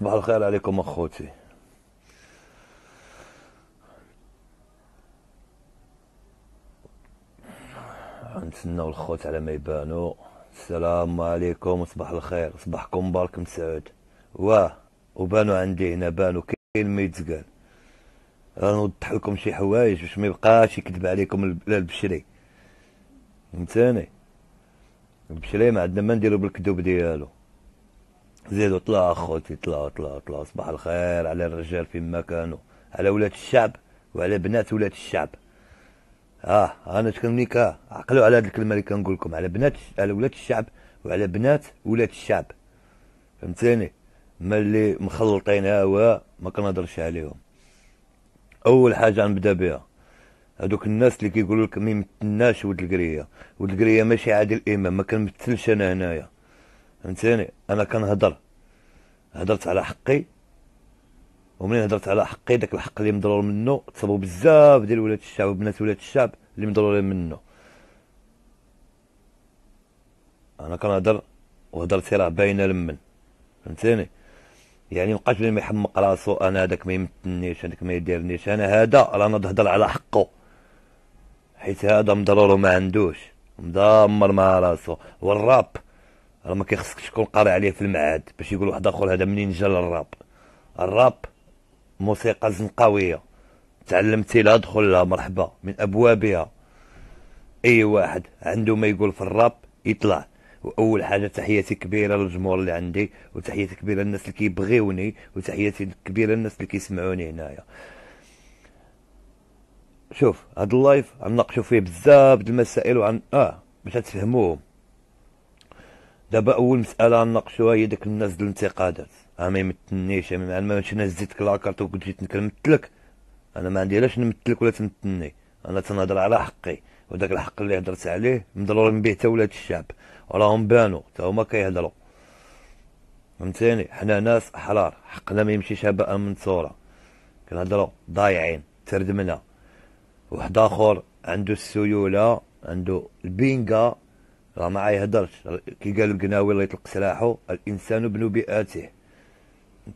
صباح الخير عليكم اخوتي نتسناو الخوت على ما يبانو السلام عليكم صباح الخير صباحكم مبارك مسعود واه وبانو عندي هنا بانو كاين ما يتقال غنوضح لكم شي حوايج باش ما يبقاش يكذب عليكم البشري فهمتاني البشري ما عندنا ما نديرو بالكذوب ديالو زيدوا طلع خوتي طلع طلع طلع صباح الخير على الرجال فيما كانوا على ولاد الشعب وعلى بنات ولاد الشعب اه انا تكلمنيك عقلوا على هذه الكلمه اللي كنقول لكم على بنات على ولاد الشعب وعلى بنات ولاد الشعب ما ملي مخلطين هوا ما كنهضرش عليهم اول حاجه نبدا بها هذوك الناس اللي كيقولوا لك ما يمثلناش ولد القريه ولد القريه ماشي عادل امام ما كنمثلش انا هنايا فهمتيني انا كنهضر هدرت على حقي ومنين هدرت على حقي داك الحق اللي مضرور منه تصابوا بزاف ديال ولاد الشعب وبنات ولاد الشعب اللي مضرورين منه انا كنهضر وهضرتي راه باينه لمن فهمتيني يعني مابقاش ما يحمق راسو انا هذاك ما يمتنيش هذاك ما يديرنيش انا هذا رانا نهضر على حقه حيت هذا مضرور وما عندوش مدمر مع راسو والراب راه ما كيخصكش تكون قاري عليه في المعهد باش يقول واحد اخر هذا منين جا للراب الراب موسيقى زنقاويه تعلمتي لها دخل لها مرحبا من ابوابها اي واحد عنده ما يقول في الراب يطلع واول حاجه تحياتي كبيره للجمهور اللي عندي وتحياتي كبيره للناس اللي كيبغيوني وتحياتي كبيره للناس اللي كيسمعوني هنايا شوف هاد اللايف غنناقشو فيه بزاف د المسائل وعن اه باش تفهموهم دابا اول مساله نناقشوها هي داك الناس ديال الانتقادات انا ما يمتنيش انا ما انا هزيتك لاكارت وكنت جيت نمثلك انا ما عندي علاش نمثلك ولا تمتني انا تنهضر على حقي وداك الحق اللي هضرت عليه مضروري به حتى ولاد الشعب راهم بانوا حتى هما كيهضروا فهمتيني حنا ناس احرار حقنا ما يمشيش هباء صوره كنهضروا ضايعين تردمنا واحد اخر عنده السيوله عنده البينغا راه ما يهدرش كي قال القناوي الله يطلق سلاحه الانسان ابن بيئته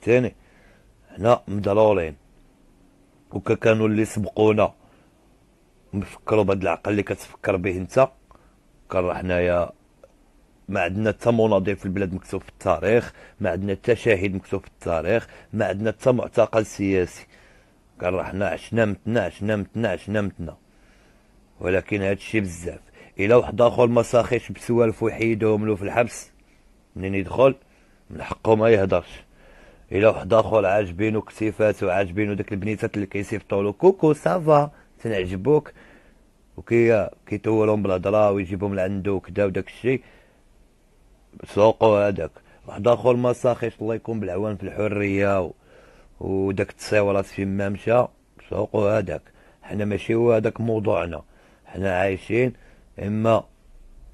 ثاني حنا مضرورين وكا كانوا اللي سبقونا مفكروا بهذا العقل اللي كتفكر به انت كان راه حنايا ما عندنا حتى مناضل في البلاد مكتوب في التاريخ ما عندنا حتى شاهد مكتوب في التاريخ ما عندنا حتى معتقل سياسي كان راه حنا عشنا متنا عشنا متنا عشنا متنا ولكن هذا الشيء بزاف الى واحد آخر ما ساخيش بسوالف ويحيدوهم له في الحبس منين يدخل من حقه ما يهضرش الى واحد آخر عاجبينو كتيفات وعاجبينو داك البنيتات اللي له كوكو سافا تنعجبوك وكي كيتولهم بالهضرة ويجيبهم لعندو وكدا وداك الشيء سوقو هذاك واحد آخر ما ساخيش الله يكون بالعوان في الحرية و... وداك التصاورات فين ما مشى سوقو هذاك حنا ماشي هو هذاك موضوعنا حنا عايشين إما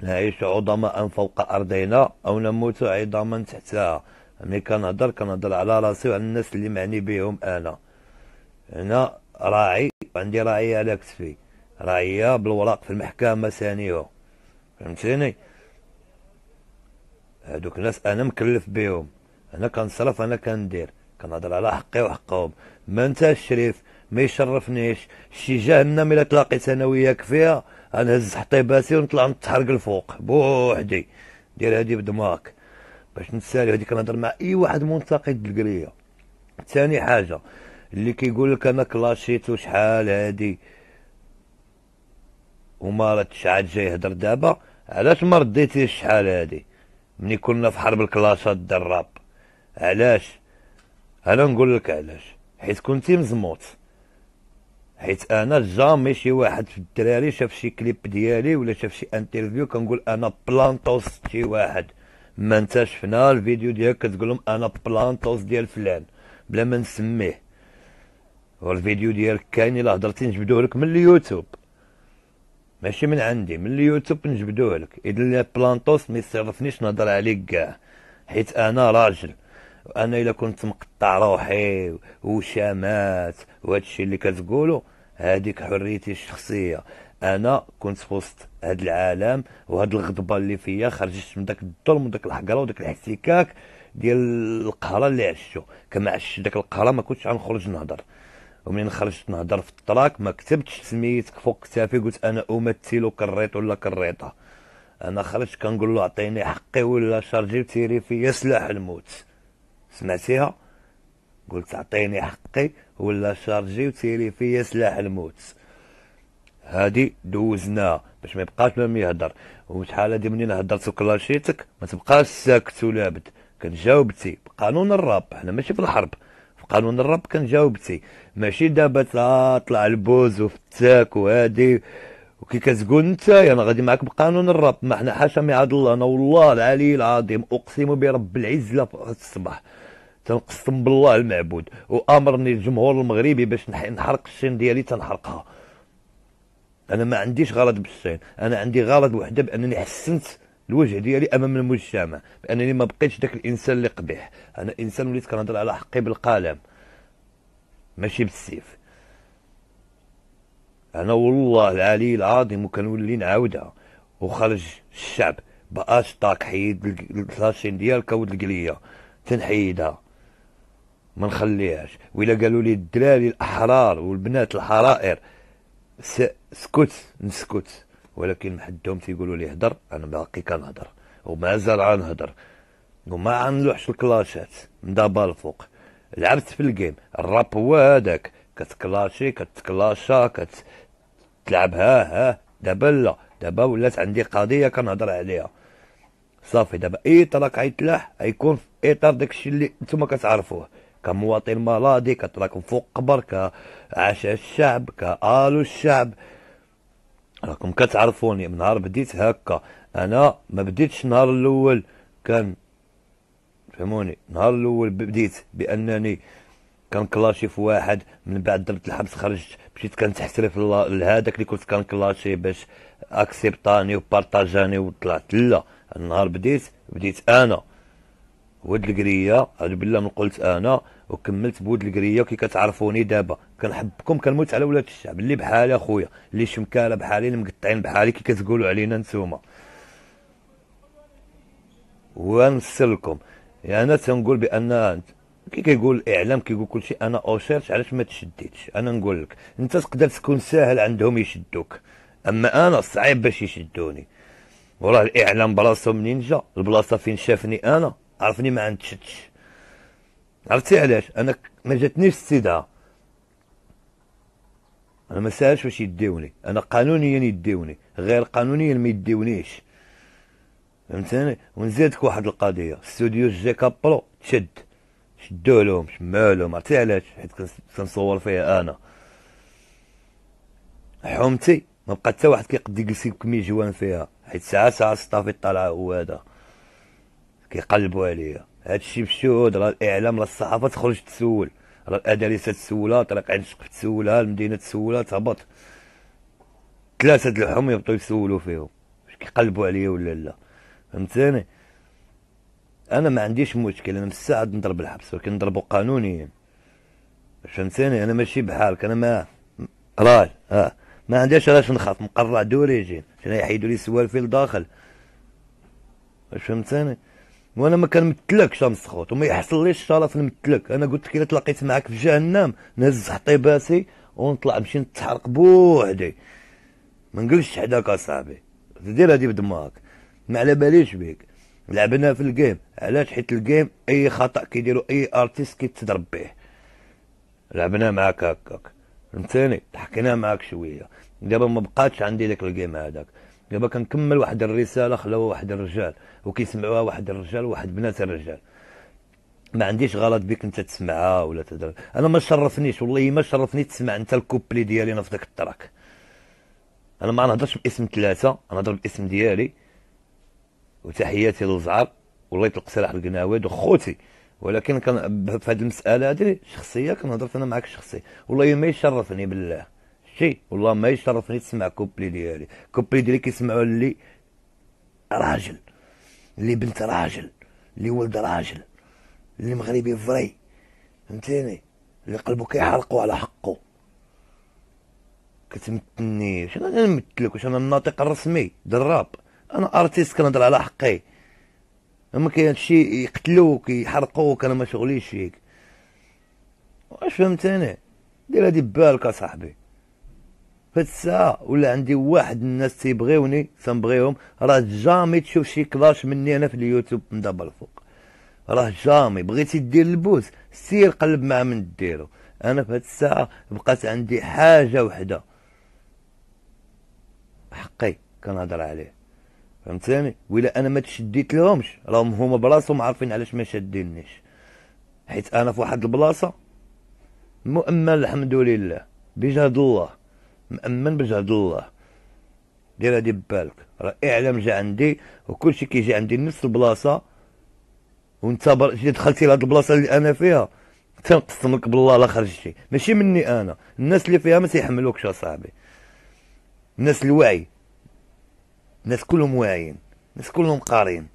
نعيش عظماء فوق أرضنا أو نموت عظاما تحتها ملي يعني كنهضر كنهضر على راسي وعلى الناس اللي معني بهم أنا هنا راعي عندي راعية على كتفي راعية بالوراق في المحكمة ثانية فهمتيني هادوك الناس أنا مكلف بهم أنا كنصرف أنا كندير كنهضر على حقي وحقهم ما انت الشريف ما يشرفنيش شي جهنم الا تلاقيت انا وياك فيها انا هز حطيباتي ونطلع نتحرق الفوق بوحدي دير هادي بدماغك باش نسالي هادي كنهضر مع اي واحد منتقد بالقريه ثاني حاجه اللي كيقول لك انا كلاشيت وشحال هادي وما ردش عاد جاي يهضر دابا علاش ما رديتيش شحال هادي ملي كنا في حرب الكلاشات الدراب علاش انا نقول لك علاش حيت كنتي مزموط حيت انا جامي شي واحد في الدراري شاف شي كليب ديالي ولا شاف شي انترفيو كنقول انا بلانطوس شي واحد ما انت شفنا الفيديو ديالك كتقول لهم انا بلانطوس ديال فلان بلا ما نسميه والفيديو ديالك كاين الا هضرتي نجبدوه لك من اليوتيوب ماشي من عندي من اليوتيوب نجبدوه لك اذا بلانطوس ما يصرفنيش نهضر عليك كاع حيت انا راجل انا الا كنت مقطع روحي وشامات وهادشي اللي كتقولوا هذيك حريتي الشخصيه انا كنت في وسط هذا العالم وهاد الغضبه اللي فيا خرجت من داك الظلم وداك الحقره وداك الاحتكاك ديال القهره اللي عشتو كما عشت داك القهره ما كنتش غنخرج نهضر ومنين خرجت نهضر في الطراك ما كتبتش سميتك فوق كتافي قلت انا امثل كريط ولا كريطه انا خرجت كنقول له اعطيني حقي ولا شارجي تيري فيا سلاح الموت سمعتيها قلت اعطيني حقي ولا شارجي وتيري فيا سلاح الموت هادي دوزناها باش ما يبقاش ما يهضر وشحال هادي منين هضرت وكلاشيتك ما تبقاش ساكت ولابد كنجاوبتي بقانون الراب حنا ماشي في الحرب في قانون كان كنجاوبتي ماشي دابا طلع البوز وفتاك وهادي وكي كتقول انت انا يعني غادي معاك بقانون الرب ما حنا حاشا ميعاد الله انا والله العلي العظيم اقسم برب العزه في الصباح تنقسم بالله المعبود وامرني الجمهور المغربي باش نحرق الصين ديالي تنحرقها انا ما عنديش غرض بالصين انا عندي غرض وحده بانني حسنت الوجه ديالي امام المجتمع بانني ما بقيتش داك الانسان اللي قبيح انا انسان وليت كنهضر على حقي بالقلم ماشي بالسيف انا والله العلي العظيم وكنولي نعاودها وخرج الشعب باشتاك حيد الكلاشين ديالك ود القليه تنحيدها ما نخليهاش وإلا قالوا لي الدراري الأحرار والبنات الحرائر سكت نسكت ولكن حدهم تيقولوا لي هدر أنا باقي كنهضر ومازال غنهضر وما غنلوحش الكلاشات دابا الفوق لعبت في الجيم الراب هو هذاك كتكلاشي كتكلاشا كتلعب ها ها دابا لا دابا ولات عندي قضيه كنهضر عليها صافي دابا اي طلاق غيتلاح غيكون في اطار داكشي اللي نتوما كتعرفوه كمواطن مالادي كتراكم فوق قبر كعاش الشعب كالو الشعب راكم كتعرفوني من نهار بديت هكا انا ما بديتش نهار الاول كان فهموني نهار الاول بديت بانني كان كلاشي في واحد من بعد درت الحبس خرجت مشيت كنتحترف في هذاك اللي كنت كلاشي باش اكسبتاني وبارطاجاني وطلعت لا النهار بديت بديت انا ود القريه اعوذ بالله من قلت انا وكملت بود القريه كي كتعرفوني دابا كنحبكم كنموت على ولاد الشعب اللي بحالي اخويا اللي شمكاله بحالي اللي مقطعين بحالي كي كتقولوا علينا نتوما ونسلكم لكم يعني انا تنقول بان كي كيقول الاعلام كيقول كلشي انا اوشيرش علاش ما تشديتش انا نقول لك انت تقدر تكون ساهل عندهم يشدوك اما انا صعيب باش يشدوني وراه الاعلام براسو منين جا البلاصه فين شافني انا عرفني ما عندشتش عرفتي علاش انا ما جاتنيش السيده انا ما سالش واش يديوني انا قانونيا يديوني غير قانونيا ما يديونيش فهمتني ونزيدك واحد القضيه استوديو جي كابرو تشد شدو لهم شمالهم عرفتي علاش حيت كنصور فيها انا حومتي ما بقى حتى واحد كيقد يجلس يكمي جوان فيها حيت ساعه ساعه سطافي طالعه هو هذا كيقلبوا عليا هادشي مشهود راه الاعلام راه الصحافه تخرج تسول راه الادارسه تسولها طريق عين شقف تسولها المدينه تسولها تهبط ثلاثه د الحوم يبطوا يسولوا فيهم واش كيقلبوا عليا ولا لا فهمتني انا ما عنديش مشكل انا مستعد نضرب الحبس ولكن نضربه قانونيا فهمتني انا ماشي بحالك انا ما راج اه ما عنديش علاش نخاف مقرع دوريجين عشان يحيدوا لي سوالفي لداخل فهمتني وانا ما كنمثلكش مسخوط وما يحصليش شرف نمثلك انا قلت لك الا تلاقيت معاك في جهنم نهز حطيباتي ونطلع نمشي نتحرق بوحدي ما نجلسش حداك اصاحبي دير هادي بدماغك ما على باليش بيك لعبنا في الجيم علاش حيت الجيم اي خطا كيديرو اي ارتيست كيتضرب به لعبنا معاك هكاك فهمتني ضحكنا معاك شويه دابا ما بقاتش عندي داك الجيم هذاك دابا كنكمل واحد الرساله خلاوها واحد الرجال وكيسمعوها واحد الرجال وواحد بنات الرجال ما عنديش غلط بك انت تسمعها ولا تدر انا ما شرفنيش والله ما شرفني تسمع انت الكوبلي ديالي انا في ذاك التراك انا ما نهضرش باسم ثلاثه انا نهضر باسم ديالي وتحياتي للزعر والله يطلق سلاح القناوي وخوتي ولكن كان في هذه المساله هذه شخصيه كنهضر انا معك شخصي والله ما يشرفني بالله شتي والله ما يشرفني تسمع كوبلي ديالي كوبلي ديالي كيسمعوا اللي راجل اللي بنت راجل اللي ولد راجل اللي مغربي فري فهمتيني اللي قلبو كيحرقو على حقه كتمتني شنو انا نمثلك واش انا الناطق الرسمي دراب انا ارتيست كنهضر على حقي اما كاين شي يقتلوك يحرقوك انا ما شغليش فيك واش فهمتني دير هادي ببالك اصاحبي فهاد الساعه ولا عندي واحد الناس تيبغيوني تنبغيهم راه جامي تشوف شي كلاش مني انا في اليوتيوب من دابا الفوق راه جامي بغيتي دير البوز سير قلب مع من ديرو انا في هاد الساعه بقات عندي حاجه وحده حقي كنهضر عليه فهمتيني ولا انا ما تشديت لهمش راهم هما براسهم عارفين علاش ما شادينيش حيت انا في واحد البلاصه مؤمن الحمد لله بجهد الله مأمن بجهد الله دير هادي ببالك راه اعلام جا عندي وكلشي كيجي عندي نفس البلاصه وانت بر... دخلتي لهاد البلاصه اللي انا فيها انت بالله لا خرجتي ماشي مني انا الناس اللي فيها ما تيحملوكش اصاحبي الناس الواعي الناس كلهم واعيين الناس كلهم قارين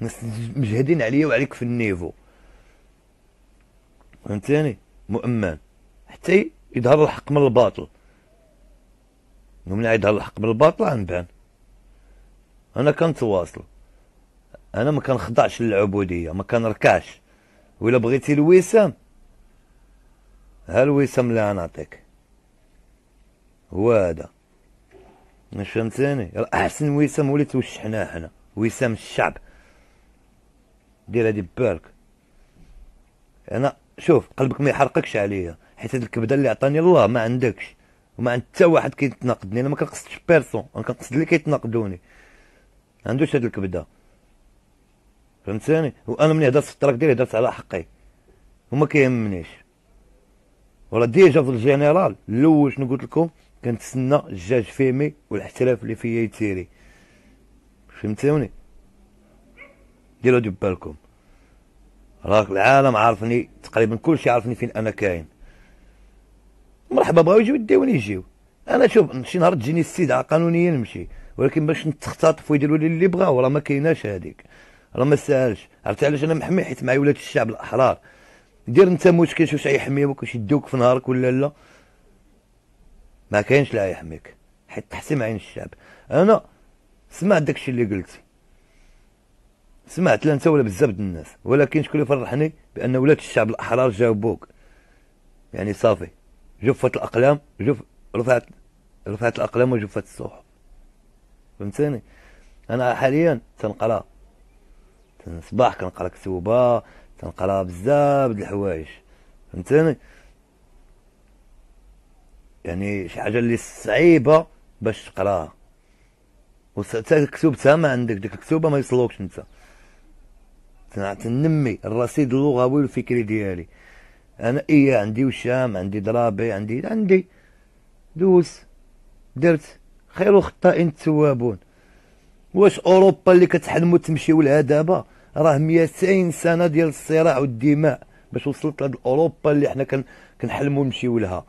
الناس مجهدين عليا وعليك في النيفو فهمتيني مؤمن حتى يظهر الحق من الباطل من عيدها الحق بالباطل غنبان انا كنتواصل انا ما كنخضعش للعبوديه ما كنركعش ولا بغيتي الوسام ها الوسام اللي غنعطيك هو هذا واش فهمتيني احسن وسام ولي توشحناه حنا وسام الشعب دير هادي ببالك انا شوف قلبك ما يحرقكش عليا حيت هاد الكبده اللي عطاني الله ما عندكش وما عند حتى واحد كيتناقضني انا ما كنقصدش بيرسون انا كنقصد اللي كيتناقدوني ما عندوش هاد الكبده فهمتني وانا ملي هضرت في الطراك ديالي هضرت على حقي وما كيهمنيش ولا ديجا في الجينيرال الاول شنو قلت لكم كنتسنى الجاج فيمي والاحتراف اللي فيا يتيري فهمتوني ديروا بالكم راك العالم عارفني تقريبا كلشي عارفني فين انا كاين مرحبا بغاو يجيو يديوني يجيو انا شوف شي نهار تجيني السيدعه قانونيا نمشي ولكن باش نتختطف ويديروا لي اللي بغاو راه ما كايناش هذيك راه ما ساهلش عرفتي علاش انا محمي حيت معايا ولاد الشعب الاحرار دير انت مشكل شوف يحميوك واش يدوك في نهارك ولا لا ما كاينش لا يحميك حيت تحسم عين الشعب انا سمعت داكشي اللي قلتي سمعت لا انت ولا بزاف الناس ولكن شكون اللي فرحني بان ولاد الشعب الاحرار جاوبوك يعني صافي جفت الأقلام جف رفعت رفعت الأقلام وجفت الصحف فهمتني أنا حاليا تنقرا صباح كنقرا كتوبة تنقرا بزاف د الحوايج فهمتني يعني شي حاجة اللي صعيبة باش تقراها وحتى كتبتها ما عندك ديك الكتوبة ما يوصلوكش انت تنمي الرصيد اللغوي والفكري ديالي أنا إيه عندي وشام عندي ضرابي عندي عندي دوس درت خير الخطائين التوابون واش أوروبا اللي كتحلموا تمشيو لها دابا راه 200 سنة ديال الصراع والدماء باش وصلت لهاد أوروبا اللي حنا كنحلموا نمشيو لها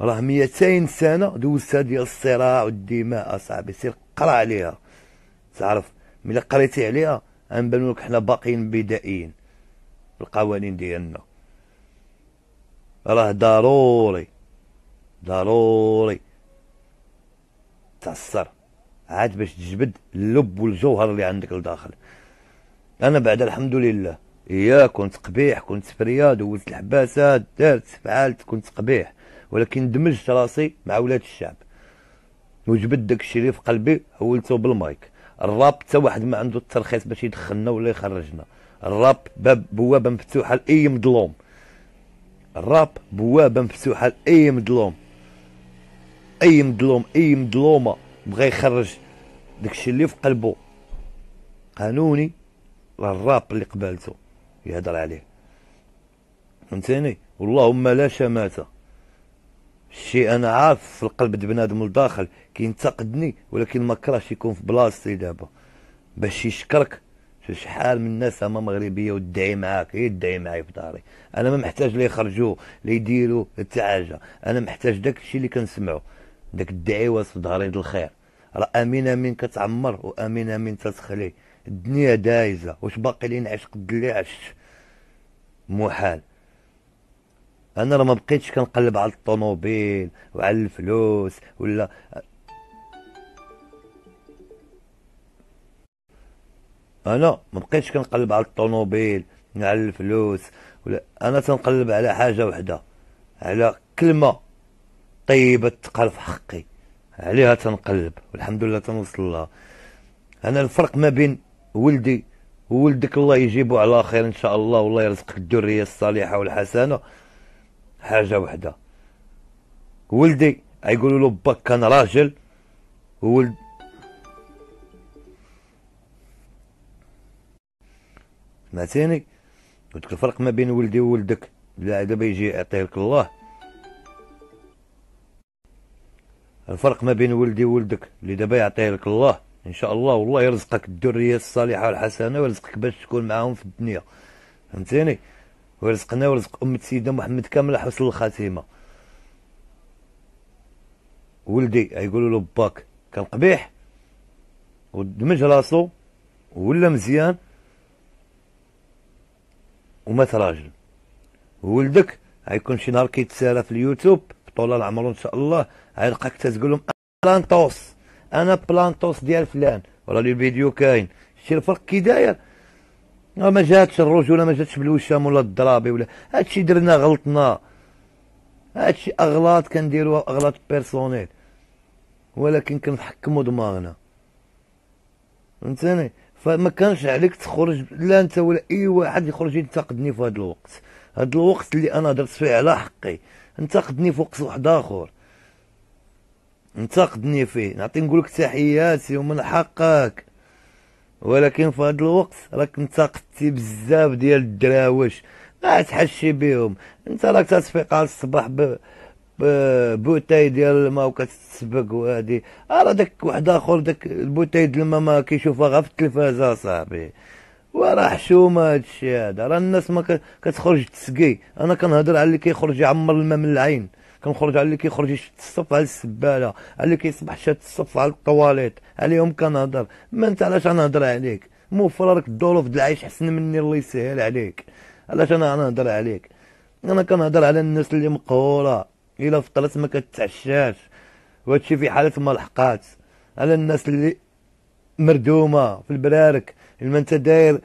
راه 200 سنة دوزتها ديال الصراع والدماء أصاحبي سير قرا عليها تعرف ملي قريتي عليها غنبانو لك حنا باقيين بدائيين القوانين ديالنا راه ضروري ضروري تعصر عاد باش تجبد اللب والجوهر اللي عندك لداخل انا بعد الحمد لله يا كنت قبيح كنت فريا دوزت الحباسات دارت فعلت كنت قبيح ولكن دمجت راسي مع ولاد الشعب وجبد داك الشيء اللي في قلبي حولته بالمايك الراب حتى واحد ما عنده الترخيص باش يدخلنا ولا يخرجنا الراب باب بوابه مفتوحه لاي مظلوم الراب بوابه مفتوحه لاي مظلوم اي مظلوم اي مظلومه بغى يخرج داكشي اللي في قلبه قانوني للراب اللي قبالته يهضر عليه فهمتيني واللهم لا شماتة شي انا عارف في القلب د بنادم لداخل كينتقدني ولكن ما كرهش يكون في بلاصتي دابا باش يشكرك شحال من الناس هما مغربيه وتدعي معاك هي تدعي معايا في داري انا ما محتاج لي يخرجوا لا يديروا حتى حاجه انا محتاج داك الشيء اللي كنسمعوا داك الدعيوات في داري الخير راه امين امين كتعمر وامين امين تتخلي الدنيا دايزه واش باقي لي نعيش قد اللي عشت محال انا راه ما بقيتش كنقلب على الطوموبيل وعلى الفلوس ولا انا آه، ما بقيتش كنقلب على الطوموبيل على الفلوس ولا انا تنقلب على حاجه وحده على كلمه طيبه تقال في حقي عليها تنقلب والحمد لله تنوصل لها انا الفرق ما بين ولدي وولدك الله يجيبو على خير ان شاء الله والله يرزقك الذريه الصالحه والحسنه حاجه وحده ولدي يقولوا له باك كان راجل وولد سمعتيني قلت لك الفرق ما بين ولدي وولدك لا دابا يجي يعطيه لك الله الفرق ما بين ولدي وولدك اللي دابا يعطيه لك الله ان شاء الله والله يرزقك الذريه الصالحه والحسنه ويرزقك باش تكون معاهم في الدنيا فهمتيني ويرزقنا ورزق امه سيدنا محمد كامل حسن الخاتمه ولدي يقولوا له باك كان قبيح ودمج راسو ولا مزيان وما تراجل ولدك غيكون شي نهار كيتسالى في اليوتيوب طول العمر ان شاء الله غيلقاك تقول لهم بلانتوس انا بلانتوس ديال فلان ولا لي الفيديو كاين شتي الفرق كي داير ما جاتش الرجوله ما جاتش بالوشام ولا الضرابي ولا هادشي درنا غلطنا هادشي اغلاط كنديروها اغلاط بيرسونيل ولكن كنحكموا دماغنا فهمتني فما كانش عليك تخرج لا انت ولا اي واحد يخرج ينتقدني في هذا الوقت هذا الوقت اللي انا درت فيه على حقي انتقدني في وقت واحد اخر انتقدني فيه نعطي نقولك تحياتي ومن حقك ولكن في هذا الوقت راك انتقدتي بزاف ديال الدراوش ما تحشي بهم انت راك تصفيق على الصباح ب... بوتاي ديال الماء وكتسبق وهادي آه، راه داك واحد اخر داك البوتاي ديال الماء ما كيشوفها غير في التلفازه صاحبي وراه حشومه هادشي هذا راه الناس ما كتخرج تسقي انا كنهضر على اللي كيخرج يعمر الماء من العين كنخرج على اللي كيخرج يشد الصف على السباله على اللي كيصبح شاد الصف على الطواليت عليهم كنهضر ما انت علاش نهضر عليك مو لك الظروف د العيش حسن مني الله يسهل عليك علاش انا نهضر عليك انا كنهضر على الناس اللي مقهوره الا فطرت ما كتعشاش وهادشي في حاله ما لحقات على الناس اللي مردومه في البرارك لما انت داير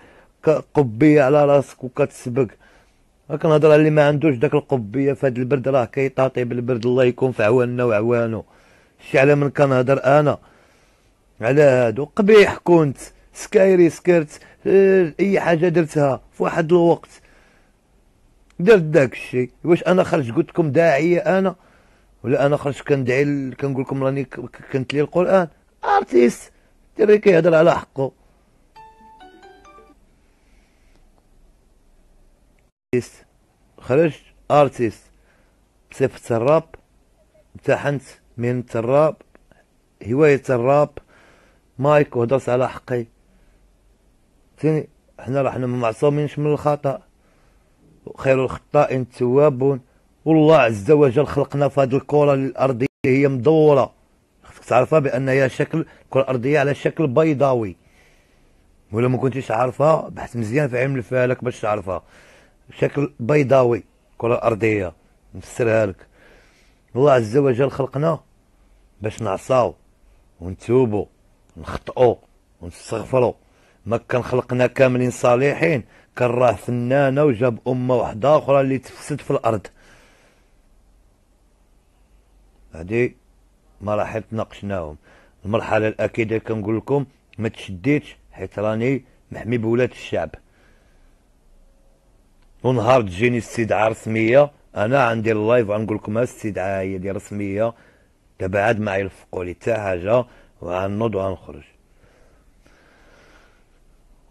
قبيه على راسك وكتسبق كنهضر على اللي ما عندوش داك القبيه في هاد البرد راه كيطاطي بالبرد الله يكون في عواننا وعوانو شي على من كنهضر انا على هادو قبيح كنت سكايري سكرت أه، اي حاجه درتها في واحد الوقت درت داك الشيء واش انا خرجت قلت لكم داعيه انا ولا انا خرجت كندعي كنقول لكم راني كنتلي القران ارتيست تري كيهضر على حقه ارتيست خرجت ارتيست بصفة الراب امتحنت من الراب هواية الراب مايك وهضرت على حقي فين حنا راحنا ما معصومينش من الخطأ خير الخطاء التواب والله عز وجل خلقنا في هذه الكره الارضيه هي مدوره خصك تعرفها بان هي شكل الكره الارضيه على شكل بيضاوي ولا ما كنتيش عارفها بحث مزيان في علم الفلك باش تعرفها شكل بيضاوي الكره الارضيه نفسرها لك الله عز وجل خلقنا باش نعصاو ونتوبوا ونخطئو ونستغفروا ما كان خلقنا كاملين صالحين كراه فنانه وجاب امه واحده اخرى اللي تفسد في الارض هادي مراحل تناقشناهم المرحله الاكيده كنقول لكم ما تشديتش حيت راني محمي بولاد الشعب ونهار تجيني استدعاء رسميه انا عندي اللايف غنقول لكم الاستدعاء هي دي رسميه دابا عاد ما يلفقوا لي حتى حاجه وغنوض وغنخرج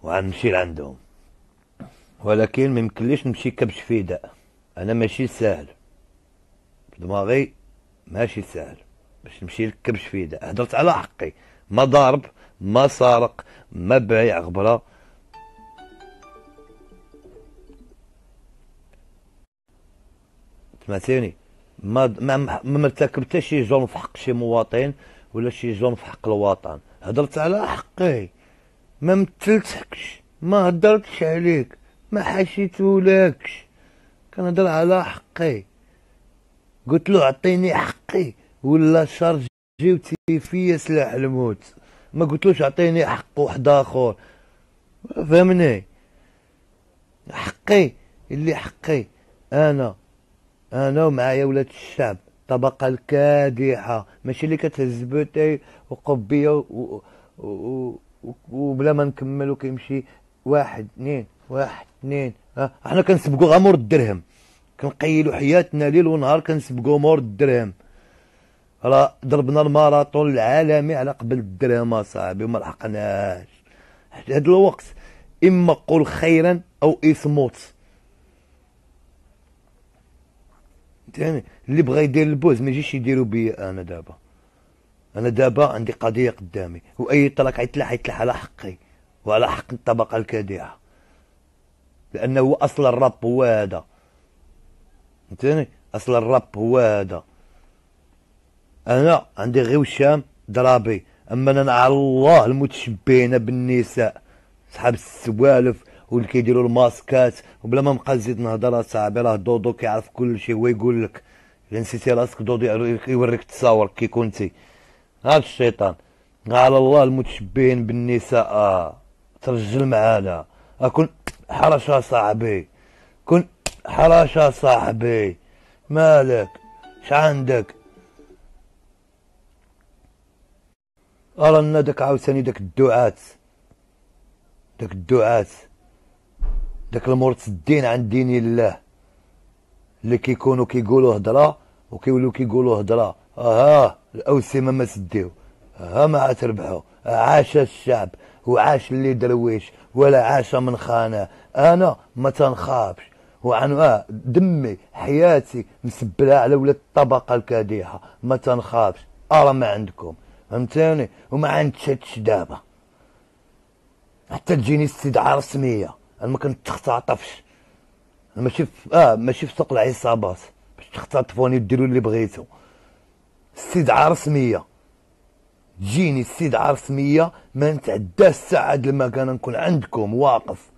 وغنمشي لعندهم ولكن ما يمكنليش نمشي كبش فيدا انا ماشي ساهل دماغي ماشي ساهل باش نمشي لكبش فداء فيدا هدرت على حقي ما ضارب ما سارق ما بايع غبره سمعتيني ما ما مرتكب حتى شي جرم في حق شي مواطن ولا شي جرم في حق الوطن هدرت على حقي ما مثلتكش ما هدرتش عليك ما لكش كنهضر على حقي قلت له عطيني حقي ولا شارجي وتي فيا سلاح الموت ما قلتلوش عطيني حق واحد اخر فهمني حقي اللي حقي انا انا ومعايا ولاد الشعب الطبقة الكادحة ماشي اللي كتهز بوتي وقبية و... و... و... وبلا ما نكمل وكيمشي واحد اثنين واحد اثنين اه احنا كنسبقوا غير مور الدرهم كنقيلوا حياتنا ليل ونهار كنسبقوا مور الدرهم راه ضربنا الماراطون العالمي على قبل الدرهم اصاحبي وما لحقناش حتى هذا الوقت اما قل خيرا او اصمت ثاني اللي بغى يدير البوز ما يجيش يديروا بيا انا دابا انا دابا عندي قضيه قدامي واي طلاق يتلاح يتلاح على حقي وعلى حق الطبقه الكادحه لانه اصل الرب هو هذا فهمتني اصل الرب هو هذا انا عندي غير وشام ضرابي اما انا على الله المتشبهين بالنساء صحاب السوالف واللي كيديروا الماسكات وبلا ما نبقى نزيد نهضر اصاحبي راه دودو كيعرف كل شيء هو يقول لك الا نسيتي راسك دودو يوريك التصاور كي كنتي هذا الشيطان على الله المتشبهين بالنساء آه. ترجل معانا اكون حرشة صاحبي كن حرشة صاحبي مالك ش عندك أرنا داك عاوتاني داك الدعاة داك الدعاة داك المرتدين عن دين الله اللي كيكونوا كيقولوا هضره وكيولوا كيقولوا هضره ها الاوسمه ما سديو ها ما عتربحوا عاش الشعب وعاش اللي درويش ولا عاش من خانه انا ما وعن اه دمي حياتي مسبلها على ولاد الطبقه الكادحه ما تنخافش ارى ما عندكم فهمتيني وما عندش دابا حتى تجيني استدعاء رسميه انا ما كنت انا ماشي في اه ماشي في سوق العصابات باش تختطفوني وديروا اللي بغيتو استدعاء رسميه جيني استدعاء رسميه ما نتعداش الساعه هاد المكان نكون عندكم واقف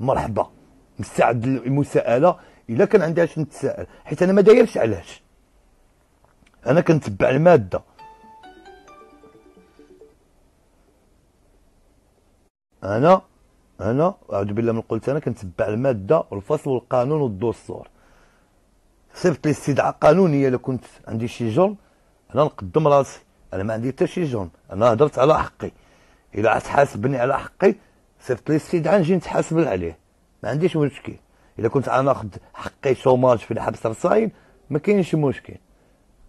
مرحبا مستعد للمساءله الا كان عندي اش نتساءل حيت انا ما دايرش علاش انا كنتبع الماده انا انا اعوذ بالله من قلت انا كنتبع الماده والفصل والقانون والدستور صيفط لي استدعاء قانونيه الا كنت عندي شي جرم انا نقدم راسي انا ما عندي حتى شي جرم انا هضرت على حقي الا تحاسبني على حقي صيفط لي استدعاء نجي نتحاسب عليه ما عنديش مشكل الا كنت انا ناخذ حقي شوماج في الحبس رصايل ما كاينش مشكل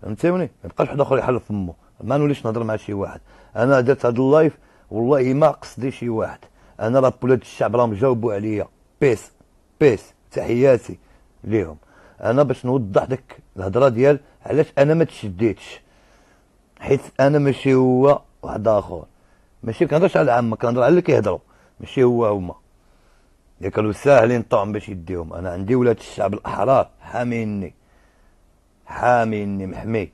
فهمتوني ما بقاش واحد اخر يحل فمو ما نوليش نهضر مع شي واحد انا درت هذا اللايف والله ما قصدي شي واحد انا راه بولاد الشعب راهم جاوبوا عليا بيس بيس تحياتي ليهم انا باش نوضح ديك الهضره ديال علاش انا ما تشديتش حيث انا ماشي هو واحد اخر ماشي كنهضرش على عمك كنهضر على اللي كيهضروا ماشي هو هما ياك لو ساهلين طعم باش يديهم انا عندي ولاد الشعب الاحرار حاميني حاميني محمي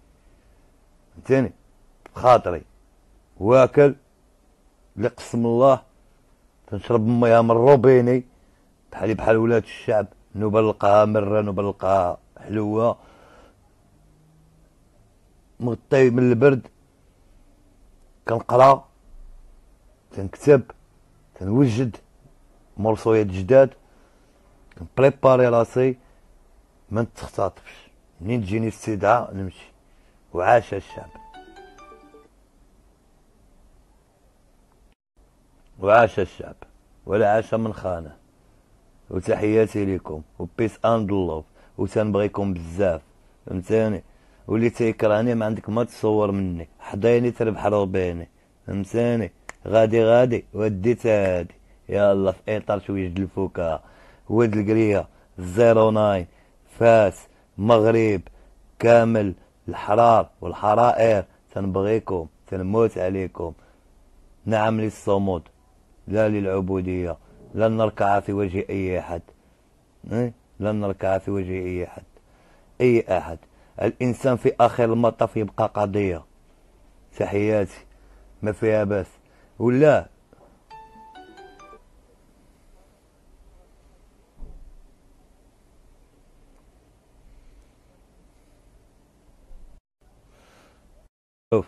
فهمتني بخاطري واكل اللي قسم الله تنشرب ميها من روبيني بحالي بحال ولاد الشعب نوبه نلقاها مره نوبه نلقاها حلوه مغطي من البرد كنقرا كنكتب كنوجد مرصويات جداد كنبريباري راسي ما نتخطاطفش منين تجيني السدعة نمشي وعاش الشعب وعاش الشعب ولا عاش من خانه وتحياتي لكم وبيس اند لوف وتنبغيكم بزاف فهمتيني ولي تيكرهني ما عندك ما تصور مني حضيني تربح روبيني فهمتاني غادي غادي ودي تادي الله في اطار شويه ديال الفكاهه ود القريه زيرو ناين فاس مغرب كامل الحرار والحرائر تنبغيكم تنموت عليكم نعم للصمود لا للعبودية لن نركع في وجه أي أحد إيه؟ لن نركع في وجه أي أحد أي أحد الانسان في اخر المطاف يبقى قضيه تحياتي ما فيها باس ولا شوف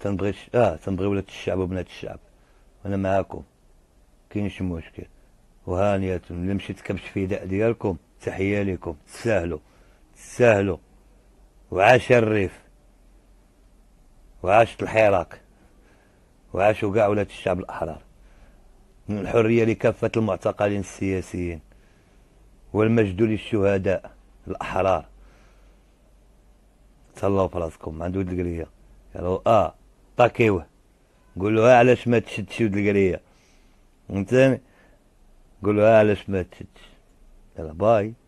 تنبغي اه تنبغي ولاد الشعب وبنات الشعب انا معاكم شي مشكل وهانيه اللي مشيت كبش في داء ديالكم تحيه لكم تسهلوا تسهلوا وعاش الريف وعاشت الحراك وعاشوا كاع ولاد الشعب الأحرار من الحرية لكافة المعتقلين السياسيين والمجد للشهداء الأحرار تهلاو فراسكم عند ود القرية قالوا اه طاكيوه قولوها آه، علاش ما تشدش ود القرية فهمتني قولوها آه، علاش ما تشدش يلا باي